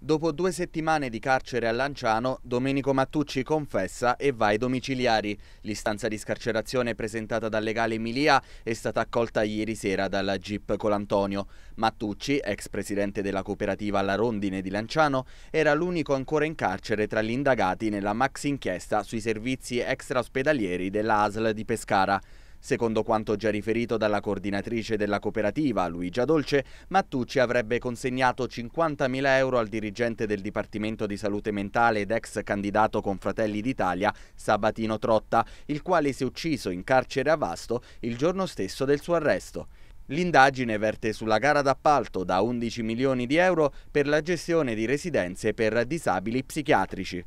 Dopo due settimane di carcere a Lanciano, Domenico Mattucci confessa e va ai domiciliari. L'istanza di scarcerazione presentata dal legale Emilia è stata accolta ieri sera dalla GIP Colantonio. Mattucci, ex presidente della cooperativa La Rondine di Lanciano, era l'unico ancora in carcere tra gli indagati nella max inchiesta sui servizi extra ospedalieri della ASL di Pescara. Secondo quanto già riferito dalla coordinatrice della cooperativa, Luigia Dolce, Mattucci avrebbe consegnato 50.000 euro al dirigente del Dipartimento di Salute Mentale ed ex candidato con Fratelli d'Italia, Sabatino Trotta, il quale si è ucciso in carcere a Vasto il giorno stesso del suo arresto. L'indagine verte sulla gara d'appalto da 11 milioni di euro per la gestione di residenze per disabili psichiatrici.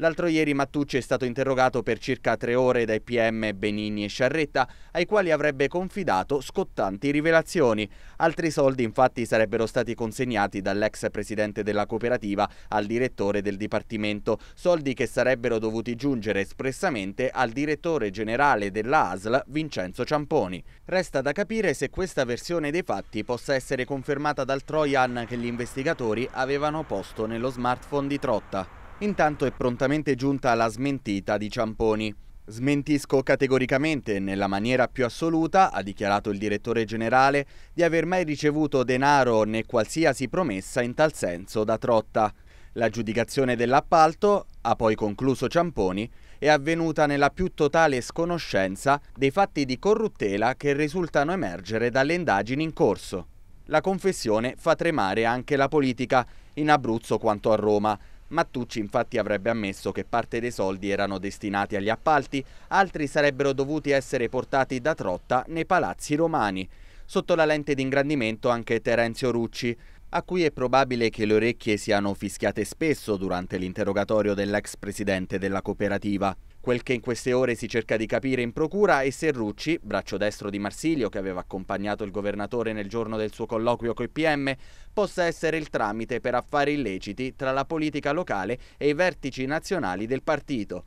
L'altro ieri Mattucci è stato interrogato per circa tre ore dai PM Benigni e Sciarretta, ai quali avrebbe confidato scottanti rivelazioni. Altri soldi infatti sarebbero stati consegnati dall'ex presidente della cooperativa al direttore del dipartimento, soldi che sarebbero dovuti giungere espressamente al direttore generale della ASL Vincenzo Ciamponi. Resta da capire se questa versione dei fatti possa essere confermata dal Trojan che gli investigatori avevano posto nello smartphone di Trotta. Intanto è prontamente giunta la smentita di Ciamponi. Smentisco categoricamente, nella maniera più assoluta, ha dichiarato il direttore generale, di aver mai ricevuto denaro né qualsiasi promessa in tal senso da Trotta. L'aggiudicazione dell'appalto, ha poi concluso Ciamponi, è avvenuta nella più totale sconoscenza dei fatti di corruttela che risultano emergere dalle indagini in corso. La confessione fa tremare anche la politica, in Abruzzo quanto a Roma, Mattucci infatti avrebbe ammesso che parte dei soldi erano destinati agli appalti, altri sarebbero dovuti essere portati da Trotta nei palazzi romani. Sotto la lente d'ingrandimento anche Terenzio Rucci, a cui è probabile che le orecchie siano fischiate spesso durante l'interrogatorio dell'ex presidente della cooperativa. Quel che in queste ore si cerca di capire in procura è se Rucci, braccio destro di Marsilio che aveva accompagnato il governatore nel giorno del suo colloquio coi PM, possa essere il tramite per affari illeciti tra la politica locale e i vertici nazionali del partito.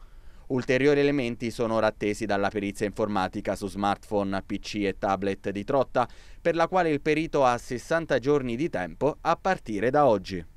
Ulteriori elementi sono ora attesi dalla perizia informatica su smartphone, PC e tablet di Trotta, per la quale il perito ha 60 giorni di tempo a partire da oggi.